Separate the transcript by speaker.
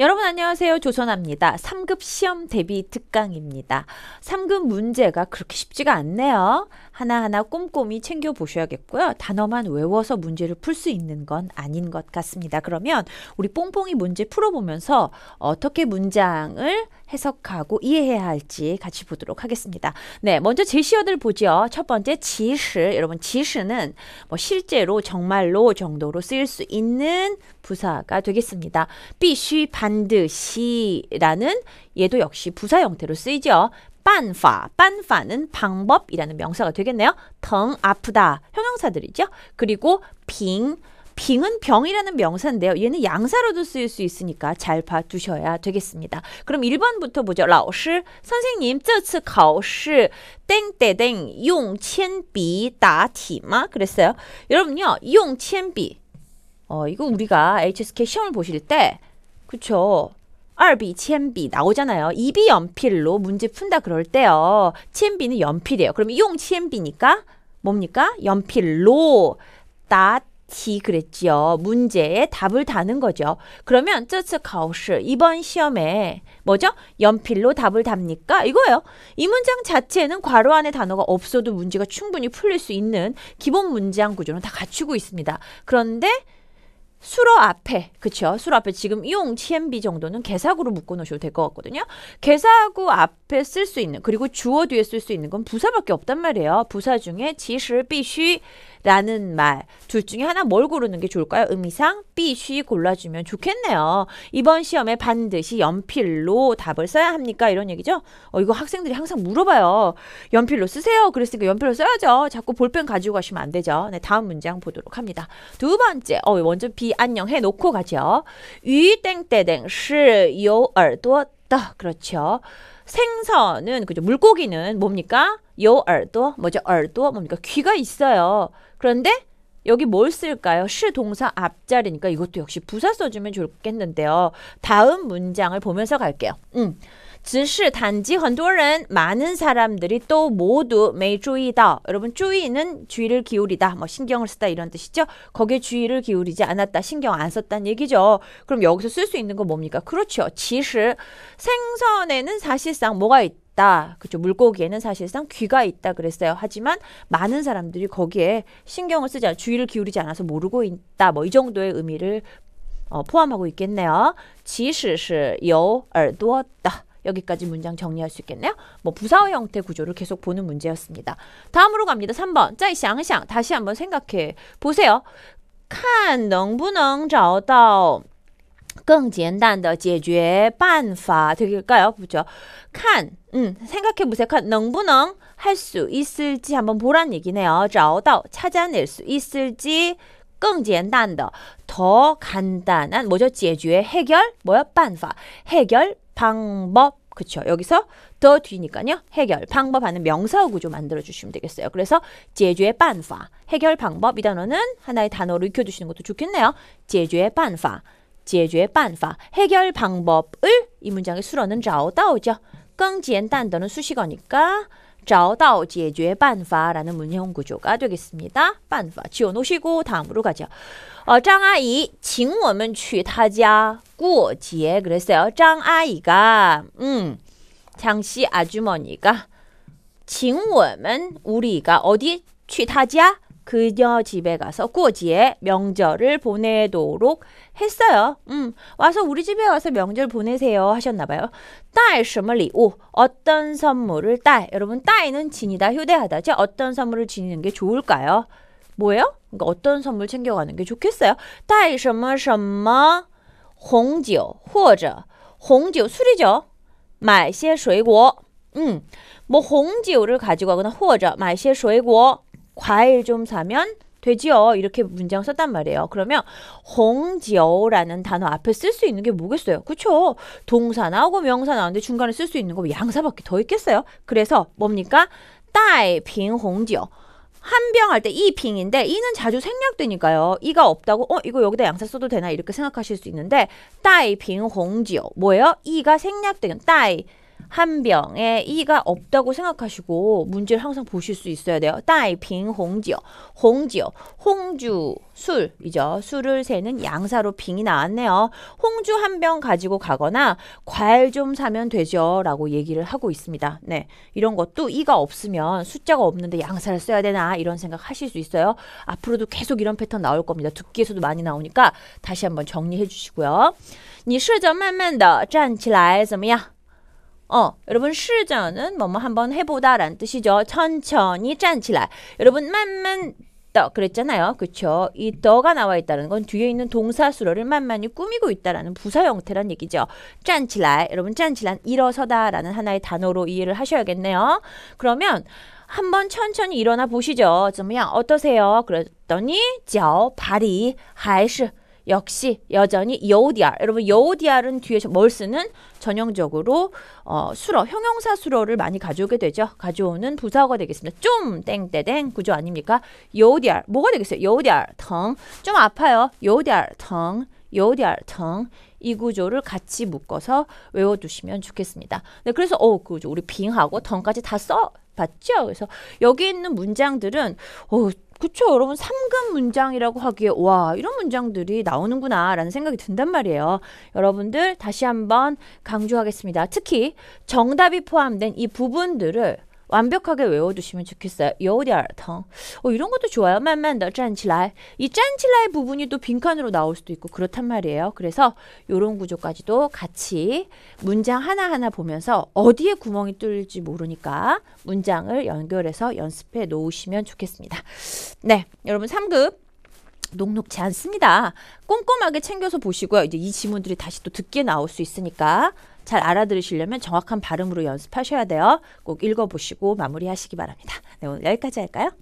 Speaker 1: 여러분 안녕하세요. 조선합니다 3급 시험 대비 특강입니다. 3급 문제가 그렇게 쉽지가 않네요. 하나하나 꼼꼼히 챙겨보셔야겠고요. 단어만 외워서 문제를 풀 수 있는 건 아닌 것 같습니다. 그러면 우리 뽕뽕이 문제 풀어보면서 어떻게 문장을 해석하고 이해해야 할지 같이 보도록 하겠습니다. 네, 먼저 제시어들 보죠. 첫 번째 지시 여러분 지시는 뭐 실제로 정말로 정도로 쓰일 수 있는 부사가 되겠습니다.必须반 반드시라는 얘도 역시 부사 형태로 쓰이죠. 빤파, 빤파는 방법이라는 명사가 되겠네요. 덩, 아프다, 형용사들이죠. 그리고 빙, 빙은 병이라는 명사인데요. 얘는 양사로도 쓰일 수 있으니까 잘 봐두셔야 되겠습니다. 그럼 1번부터 보죠. 老师, 선생님, 这次考试 땡땡땡 용铅비 다티마, 그랬어요. 여러분요, 용铅비 어, 이거 우리가 HSK 시험을 보실 때 그쵸. 2비, 첸비 나오잖아요. 2비 연필로 문제 푼다 그럴 때요. 첸비는 연필이에요. 그럼 용 첸비니까 뭡니까? 연필로 따티 그랬죠 문제에 답을 다는 거죠. 그러면 쯔쯔 가오시 이번 시험에 뭐죠? 연필로 답을 답니까? 이거예요. 이 문장 자체는 괄호 안에 단어가 없어도 문제가 충분히 풀릴 수 있는 기본 문장 구조는 다 갖추고 있습니다. 그런데 수로 앞에 그쵸 수로 앞에 지금 이용 TMB 정도는 개사구로 묶어 놓으셔도 될 것 같거든요 개사구 앞에 쓸 수 있는 그리고 주어 뒤에 쓸 수 있는 건 부사밖에 없단 말이에요 부사 중에 지시 비슈 라는 말 둘 중에 하나 뭘 고르는 게 좋을까요? 의미상 B, C 골라주면 좋겠네요. 이번 시험에 반드시 연필로 답을 써야 합니까? 이런 얘기죠. 어, 이거 학생들이 항상 물어봐요. 연필로 쓰세요. 그랬으니까 연필로 써야죠. 자꾸 볼펜 가지고 가시면 안 되죠. 네, 다음 문장 보도록 합니다. 두 번째, 어, 먼저 B 안녕 해놓고 가죠. 유 땡땡땡 是有耳朵떡 어, 그렇죠. 생선은 그죠. 물고기는 뭡니까? 요 얼도 뭐죠? 얼도 뭡니까? 귀가 있어요. 그런데 여기 뭘 쓸까요? 시 동사 앞자리니까 이것도 역시 부사 써주면 좋겠는데요. 다음 문장을 보면서 갈게요. 음. 只是 단지 很多人 많은 사람들이 또 모두 没注意到 여러분 주의는 주의를 기울이다 뭐 신경을 쓰다 이런 뜻이죠 거기에 주의를 기울이지 않았다 신경 안 썼다는 얘기죠 그럼 여기서 쓸 수 있는 건 뭡니까 그렇죠 其实 생선에는 사실상 뭐가 있다 그렇죠. 물고기에는 사실상 귀가 있다 그랬어요. 하지만 많은 사람들이 거기에 신경을 쓰지 않아 주의를 기울이지 않아서 모르고 있다. 뭐 이 정도의 의미를 어, 포함하고 있겠네요. 其实是有耳朵的 여기까지 문장 정리할 수 있겠네요. 뭐 부사어 형태 구조를 계속 보는 문제였습니다. 다음으로 갑니다. 3번. 짜이샹샹 다시 한번 생각해 보세요. 看能不能找到更简单的解决办法 될까요? 그죠? 칸, 음, 생각해보세요. 칸, 능부능 할수 있을지 한번 보란 얘기네요. 找到, 찾아낼 수 있을지 更简单的,더 간단한, 뭐죠? 解决, 해결, 뭐야? 办法, 해결 방법 그쵸 여기서 더 뒤니까요 해결 방법 하는 명사 구조 만들어 주시면 되겠어요 그래서 제주의 반파 해결 방법 이 단어는 하나의 단어로 익혀 두시는 것도 좋겠네요 제주의 반파 제주의 반파 해결 방법을 이 문장의 수로는 좌우따오죠 끙지엔 단어는 수식어니까 找到解决 办法라는 문형 구조가 되겠습니다. 办法 지어놓으시고 다음으로 가죠. 어, 장아이 请我们去他家过节 그랬어요. 장아이가 음 장씨 아주머니가 请我们 우리가 어디 去他家 그녀 집에 가서 꼬지에 명절을 보내도록 했어요. 음, 와서 우리 집에 와서 명절 보내세요 하셨나봐요. 딸 슈멀리 오 어떤 선물을 딸 여러분 딸은 지니다 휴대하다죠. 어떤 선물을 지니는 게 좋을까요? 뭐예요? 그러니까 어떤 선물 챙겨가는 게 좋겠어요? 딸 슈머 슈머 홍지或者홍지 술이죠. 买些水果. 음, 뭐홍지를 가지고 가거나 或者买些水果 과일 좀 사면 되지요. 이렇게 문장 썼단 말이에요. 그러면 홍지어라는 단어 앞에 쓸 수 있는 게 뭐겠어요? 그쵸? 동사 나오고 명사 나오는데 중간에 쓸 수 있는 거 양사밖에 더 있겠어요? 그래서 뭡니까? 따이핑 홍지어. 한병 할 때 이빙인데 이는 자주 생략되니까요. 이가 없다고 어 이거 여기다 양사 써도 되나 이렇게 생각하실 수 있는데 따이핑 홍지어 뭐예요? 이가 생략되는 따이 한 병에 이가 없다고 생각하시고 문제를 항상 보실 수 있어야 돼요. 따이핑 홍지요. 홍지요. 홍주 술이죠. 술을 세는 양사로 빙이 나왔네요. 홍주 한 병 가지고 가거나 과일 좀 사면 되죠. 라고 얘기를 하고 있습니다. 네. 이런 것도 이가 없으면 숫자가 없는데 양사를 써야 되나 이런 생각 하실 수 있어요. 앞으로도 계속 이런 패턴 나올 겁니다. 듣기에서도 많이 나오니까 다시 한번 정리해 주시고요. 你试着慢慢的站起来，怎么样？ 어, 여러분 시자는 뭐 뭐 한번 해보다라는 뜻이죠. 천천히 짠치라. 여러분 만만 떠 그랬잖아요. 그쵸이 떠가 나와 있다는 건 뒤에 있는 동사 수로를 만만히 꾸미고 있다라는 부사 형태란 얘기죠. 짠치라. 여러분 짠치란 일어서다라는 하나의 단어로 이해를 하셔야겠네요. 그러면 한번 천천히 일어나 보시죠. 怎么样? 어떠세요? 그랬더니 脚 발이 还是 역시 여전히 여우디알. 여러분 여우디알은 뒤에 서뭘 쓰는 전형적으로 어, 수러 형용사 수러를 많이 가져오게 되죠. 가져오는 부사어가 되겠습니다. 좀 땡땡땡 구조 아닙니까? 여우디알 뭐가 되겠어요? 여우디알 텅. 좀 아파요. 여우디알 텅. 요디알 疼이 구조를 같이 묶어서 외워두시면 좋겠습니다. 네, 그래서 어, 그 우리 빙하고 덩까지 다 써봤죠. 그래서 여기 있는 문장들은 어, 그쵸 여러분 삼금 문장이라고 하기에 와 이런 문장들이 나오는구나 라는 생각이 든단 말이에요 여러분들 다시 한번 강조하겠습니다 특히 정답이 포함된 이 부분들을 완벽하게 외워두시면 좋겠어요. 有点疼. 어, 이런 것도 좋아요. 만慢的짠起来이짠站起来 부분이 또 빈칸으로 나올 수도 있고 그렇단 말이에요. 그래서 이런 구조까지도 같이 문장 하나하나 보면서 어디에 구멍이 뚫릴지 모르니까 문장을 연결해서 연습해 놓으시면 좋겠습니다. 네, 여러분 3급 녹록지 않습니다. 꼼꼼하게 챙겨서 보시고요. 이제 이 지문들이 다시 또 듣게 나올 수 있으니까 잘 알아들으시려면 정확한 발음으로 연습하셔야 돼요. 꼭 읽어보시고 마무리하시기 바랍니다. 네, 오늘 여기까지 할까요?